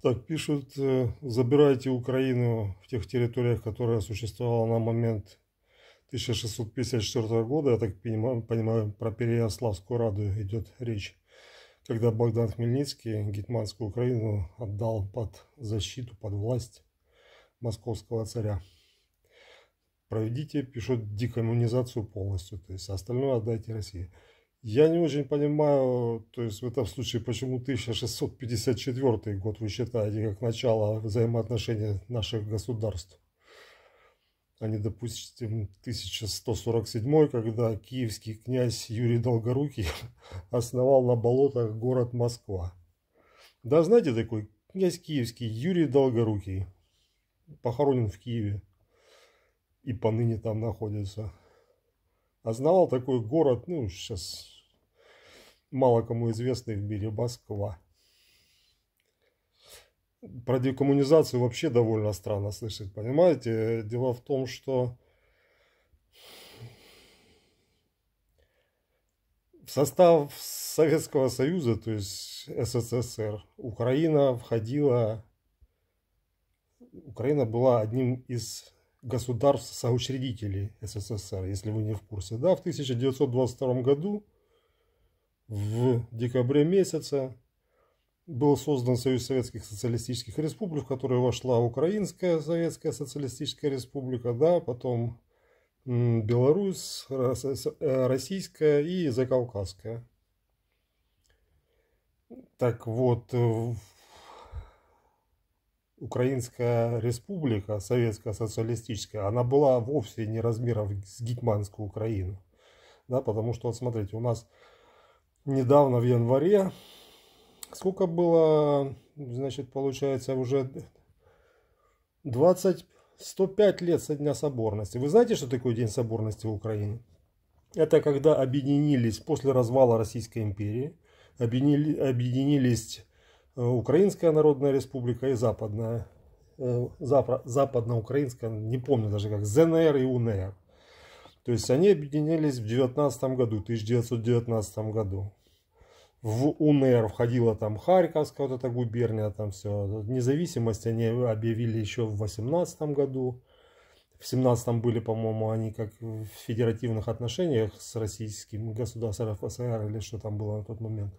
Так, пишут, э, забирайте Украину в тех территориях, которые существовала на момент 1654 года, я так понимаю, про Переяславскую Раду идет речь, когда Богдан Хмельницкий гетманскую Украину отдал под защиту, под власть московского царя. Проведите, пишут, декоммунизацию полностью, то есть остальное отдайте России. Я не очень понимаю, то есть в этом случае, почему 1654 год вы считаете как начало взаимоотношений наших государств, а не, допустим, 1147, когда киевский князь Юрий Долгорукий основал на болотах город Москва. Да, знаете, такой князь киевский Юрий Долгорукий, похоронен в Киеве и поныне там находится основал а такой город, ну, сейчас мало кому известный в мире, Москва. Про декоммунизацию вообще довольно странно слышать, понимаете? Дело в том, что в состав Советского Союза, то есть СССР, Украина входила, Украина была одним из государств-соучредителей СССР, если вы не в курсе. Да, в 1922 году, в декабре месяце, был создан Союз Советских Социалистических Республик, в который вошла Украинская Советская Социалистическая Республика, да, потом Беларусь, э, Российская и Закавказская. Так вот, э, Украинская республика, советская социалистическая, она была вовсе не размером с гетманскую Украину. Да, потому что, вот смотрите, у нас недавно в январе, сколько было, значит, получается уже 20, 105 лет со Дня Соборности. Вы знаете, что такое День Соборности в Украине? Это когда объединились после развала Российской империи, объединились Э, Украинская Народная Республика и Западная, э, Запро, Западноукраинская, не помню даже как, ЗНР и УНР. То есть они объединились в 19 году, 1919 году. В УНР входила там Харьковская вот эта губерния, там все. Независимость они объявили еще в 18 году. В 17 были, по-моему, они как в федеративных отношениях с российским государством РФСР или что там было на тот момент.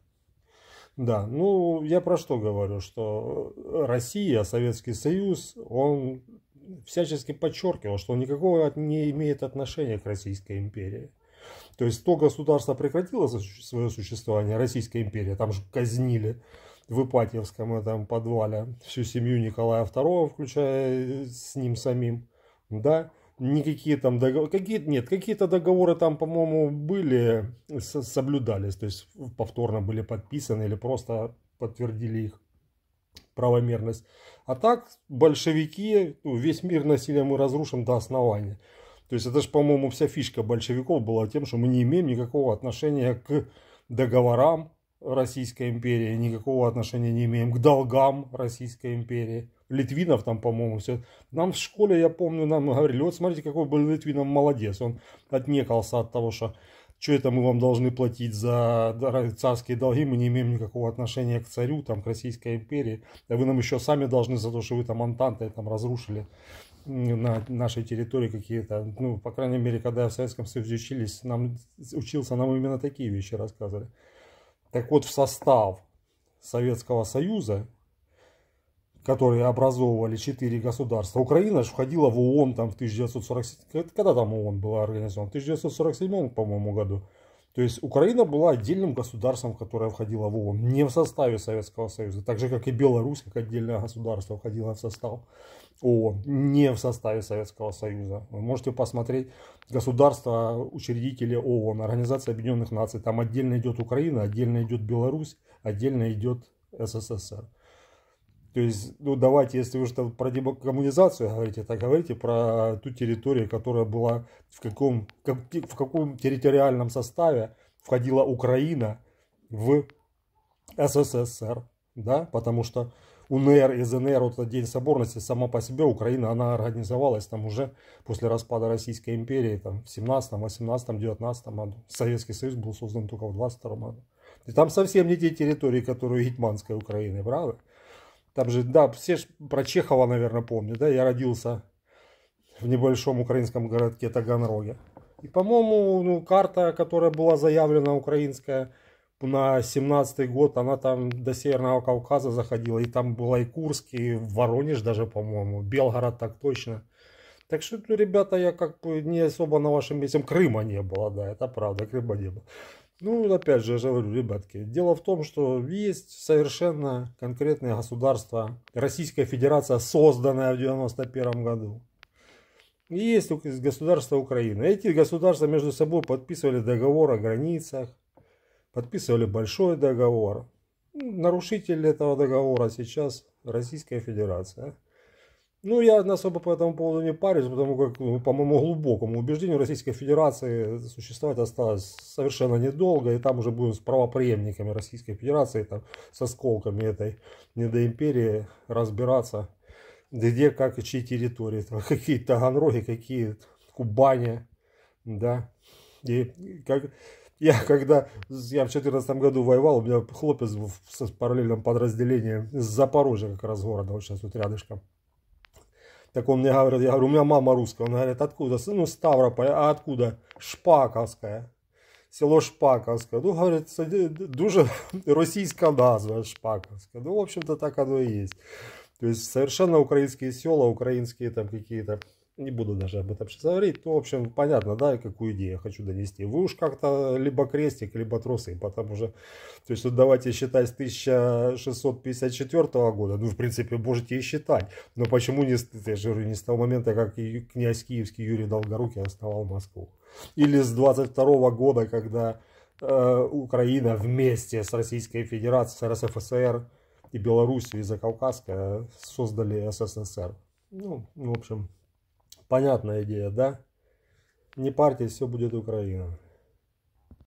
Да, ну я про что говорю, что э, Россия, Советский Союз, он всячески подчеркивал, что он никакого не имеет отношения к Российской империи. То есть то государство прекратило свое существование, Российская империя, там же казнили в Ипатьевском этом подвале всю семью Николая II, включая э, с ним самим, да, никакие там договоры, какие, нет, какие-то договоры там, по-моему, были, соблюдались, то есть повторно были подписаны или просто подтвердили их правомерность. А так большевики, ну, весь мир насилием мы разрушим до основания. То есть это же, по-моему, вся фишка большевиков была тем, что мы не имеем никакого отношения к договорам Российской империи, никакого отношения не имеем к долгам Российской империи. Литвинов там, по-моему, все. Нам в школе, я помню, нам говорили, вот смотрите, какой был Литвинов молодец. Он отнекался от того, что что это мы вам должны платить за царские долги, мы не имеем никакого отношения к царю, там, к Российской империи, а вы нам еще сами должны за то, что вы там Антанты там разрушили на нашей территории какие-то, ну, по крайней мере, когда в Советском Союзе учились, нам, учился, нам именно такие вещи рассказывали. Так вот, в состав Советского Союза которые образовывали четыре государства. Украина же входила в ООН там в 1947... Когда там ООН была организована? В 1947, по-моему, году. То есть Украина была отдельным государством, которое входило в ООН, не в составе Советского Союза, так же как и Беларусь, как отдельное государство входило в состав ООН, не в составе Советского Союза. Вы можете посмотреть государства, учредители ООН, Организация Объединенных Наций, там отдельно идет Украина, отдельно идет Беларусь, отдельно идет СССР. То есть, ну давайте, если вы что про демокоммунизацию говорите, так говорите про ту территорию, которая была в каком, в каком территориальном составе входила Украина в СССР, да, потому что УНР и ЗНР, вот этот День Соборности, сама по себе Украина, она организовалась там уже после распада Российской империи, там в 17, 18, 19 году. Советский Союз был создан только в 22 году. И там совсем не те территории, которые Гетманской Украины, правда? Там же, да, все про Чехова, наверное, помнят, да, я родился в небольшом украинском городке Таганроге. И, по-моему, ну, карта, которая была заявлена украинская на 17-й год, она там до Северного Кавказа заходила, и там была и Курск, и Воронеж даже, по-моему, Белгород так точно. Так что, ну, ребята, я как бы не особо на вашем месте. Крыма не было, да, это правда, Крыма не было. Ну, опять же, я же говорю, ребятки, дело в том, что есть совершенно конкретное государство, Российская Федерация, созданная в 1991 году. И есть государство Украины. Эти государства между собой подписывали договор о границах, подписывали большой договор. Нарушитель этого договора сейчас Российская Федерация. Ну, я особо по этому поводу не парюсь, потому как, ну, по моему глубокому убеждению, Российской Федерации существовать осталось совершенно недолго, и там уже будем с правопреемниками Российской Федерации, там, со сколками этой недоимперии разбираться, где, как и чьи территории, там, какие Таганроги, какие Кубани, да, и как... Я когда, я в 14 году воевал, у меня хлопец в, в параллельном подразделении с Запорожья как раз города, вот сейчас тут рядышком. Так он мне говорит, я говорю, у меня мама русская. Он говорит, откуда? Ну, Ставрополь, а откуда? Шпаковская. Село Шпаковское. Ну, говорит, це дуже российская назва Шпаковська. Ну, в общем-то, так оно и есть. То есть совершенно украинские села, украинские там какие-то не буду даже об этом сейчас говорить, то, в общем, понятно, да, какую идею я хочу донести. Вы уж как-то либо крестик, либо тросы, потому что, то есть, вот давайте считать с 1654 года, ну, в принципе, можете и считать, но почему не, я же говорю, не с того момента, как князь Киевский Юрий Долгорукий основал Москву? Или с 22 года, когда э, Украина вместе с Российской Федерацией, с РСФСР и Белоруссией за Закавказская э, создали СССР? Ну, в общем, Понятная идея, да? Не парьтесь, все будет Украина.